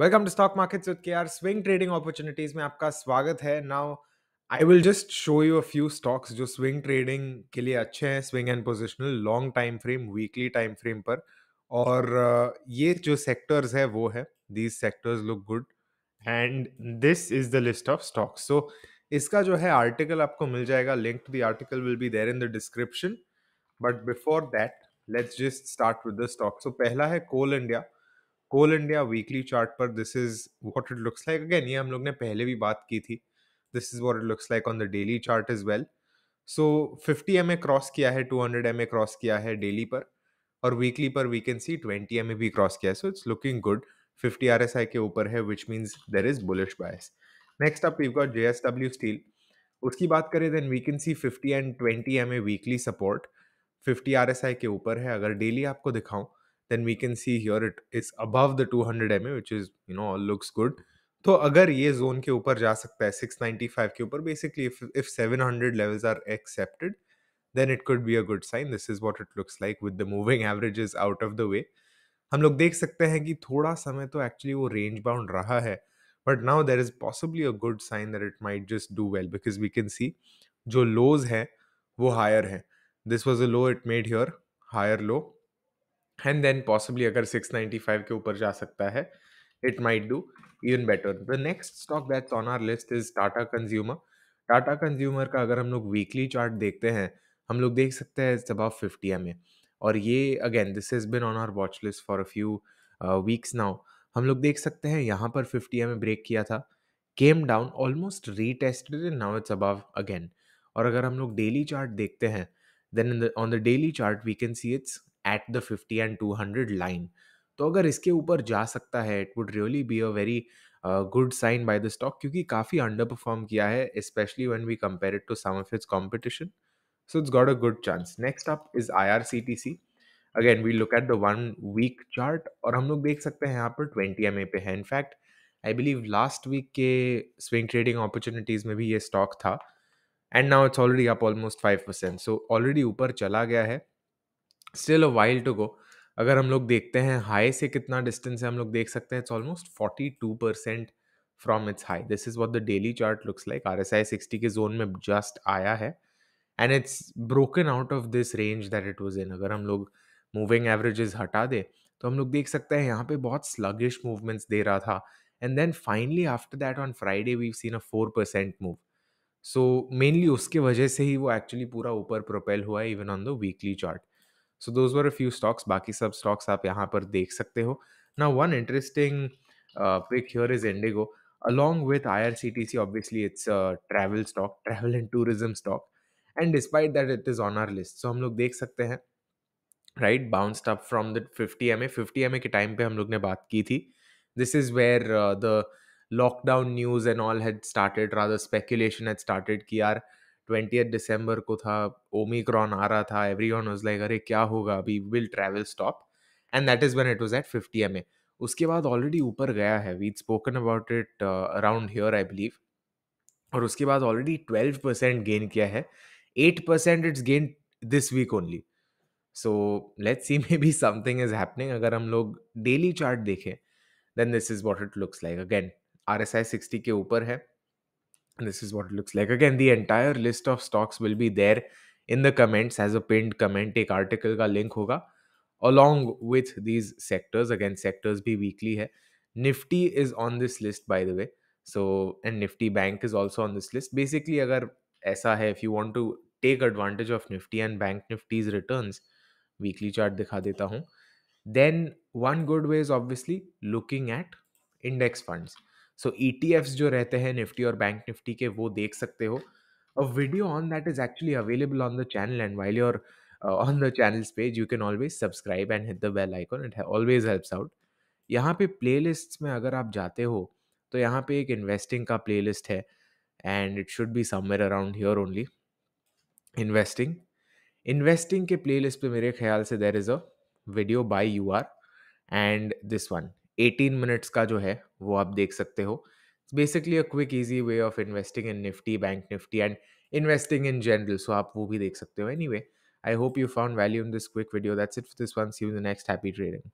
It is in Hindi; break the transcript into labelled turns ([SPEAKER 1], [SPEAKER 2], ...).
[SPEAKER 1] welcome to stock markets with KR swing trading opportunities में आपका स्वागत है now I will just show you a few stocks जो स्विंग ट्रेडिंग के लिए अच्छे हैं swing and positional long time frame weekly time frame पर और uh, ये जो सेक्टर्स है वो है these sectors look good and this is the list of stocks so इसका जो है आर्टिकल आपको मिल जाएगा link the article will be there in the description but before that let's just start with the stock so पहला है coal India coal India weekly chart पर this is what it looks like again ये हम लोग ने पहले भी बात की थी this is what it looks like on the daily chart as well so fifty M A cross किया है two hundred M A cross किया है डेली पर और वीकली पर we can see twenty M भी क्रॉस किया है so it's looking good fifty R S I के ऊपर है which means there is bullish bias next up you got J S W steel उसकी बात करें then we can see fifty and twenty M A weekly support fifty R S I के ऊपर है अगर डेली आपको दिखाऊं then we can see here it is above the 200 M which is you know looks good तो अगर ये जोन के ऊपर जा सकता है 695 के ऊपर basically if 700 levels are accepted then it could be a good sign this is what it looks like with the moving averages out of the way हम लोग देख सकते हैं कि थोड़ा समय तो एक्चुअली वो रेंज बाउंड रहा है but now there is possibly a good sign that it might just do well because we can see जो लोज हैं वो हायर हैं this was a low it made here higher low and then possibly अगर 695 के ऊपर जा सकता है it might do even better the next stock that's on our list is Tata consumer Tata consumer का अगर हम लोग वीकली चार्ट देखते हैं हम लोग देख सकते हैं इट्स अबाव फिफ्टी एम और ये again this is been on our watch list for a few weeks now हम लोग देख सकते हैं यहाँ पर फिफ्टी एम ब्रेक किया था came down almost retested in now it's above again और अगर हम लोग डेली चार्ट देखते हैं then on the daily chart we can see it's at the fifty and two hundred line तो अगर इसके ऊपर जा सकता है it would really be a very good sign by the stock क्योंकि काफ़ी अंडर परफॉर्म किया है specially when we compare it to some of it's competition so it's got a good chance next up is I R C T C again we look at the one week chart और हम लोग देख सकते हैं यहाँ पर ट्वेंटी एम ए पे है in fact I believe last week के स्विंग ट्रेडिंग अपॉर्चुनिटीज़ में भी ये स्टॉक था and now it's already up almost five percent so already ऊपर चला गया है still a while to go अगर हम लोग देखते हैं हाई से कितना डिस्टेंस है हम लोग देख सकते हैं it's almost forty two percent from its high this is what the daily chart looks like R S I sixty के जोन में जस्ट आया है and it's broken out of this range that it was in अगर हम लोग मूविंग एवरेजेस हटा दें तो हम लोग देख सकते हैं यहाँ पे बहुत स्लगिश मूवमेंट्स दे रहा था and then finally after that on Friday we seen a four percent move so mainly उसके वजह से ही वो एक्चुअली पूरा ऊपर प्रोपेल हुआ है even on the weekly chart so those were a few stocks बाकी सब स्टॉक्स आप यहाँ पर देख सकते हो ना one interesting pick here is IndiGo along with I R C T C obviously it's travel stock travel and tourism stock and despite that it is on our list so हम लोग देख सकते हैं right bounced up from the fifty M A fifty M A के टाइम पे हम लोग ने बात की थी this is where the lockdown news and all had started rather speculation had started कि यार ट्वेंटी दिसंबर को था ओमिक्रॉन आ रहा था एवरी वन लाइक अरे क्या होगा अभी will travel stop and that is one it was at fifty M A उसके बाद ऑलरेडी ऊपर गया है we spoken about it around here I believe और उसके बाद ऑलरेडी ट्वेल्व परसेंट गेन किया है eight percent it's gain this week only so let's see maybe something is happening अगर हम लोग डेली चार्ट देखें then this is what it looks like again are S I sixty के ऊपर है this is what it looks like again the entire list of stocks will be there in the comments as a pinned comment take article का link होगा along with these sectors again sectors be weekly है nifty is on this list by the way so and nifty bank is also on this list basically अगर ऐसा है if you want to take advantage of nifty and bank nifty's returns weekly chart दिखा देता हूँ then one good way is obviously looking at index funds so E e जो रहते हैं निफ्टी और बैंक निफ्टी के वो देख सकते हो a video on that is actually available on the channel and while you're on the channels page you can always subscribe and hit the bell icon it always helps out यहाँ पे प्ले में अगर आप जाते हो तो यहाँ पे एक इन्वेस्टिंग का प्ले है and it should be somewhere around here only investing investing के प्ले पे मेरे ख्याल से there is a video by U R and this one eighteen minutes का जो है वो आप देख सकते हो basically a quick easy way of investing in Nifty bank Nifty and investing in general so आप वो भी देख सकते हो anyway I hope you found value in this quick video that's it this one see you the next happy trading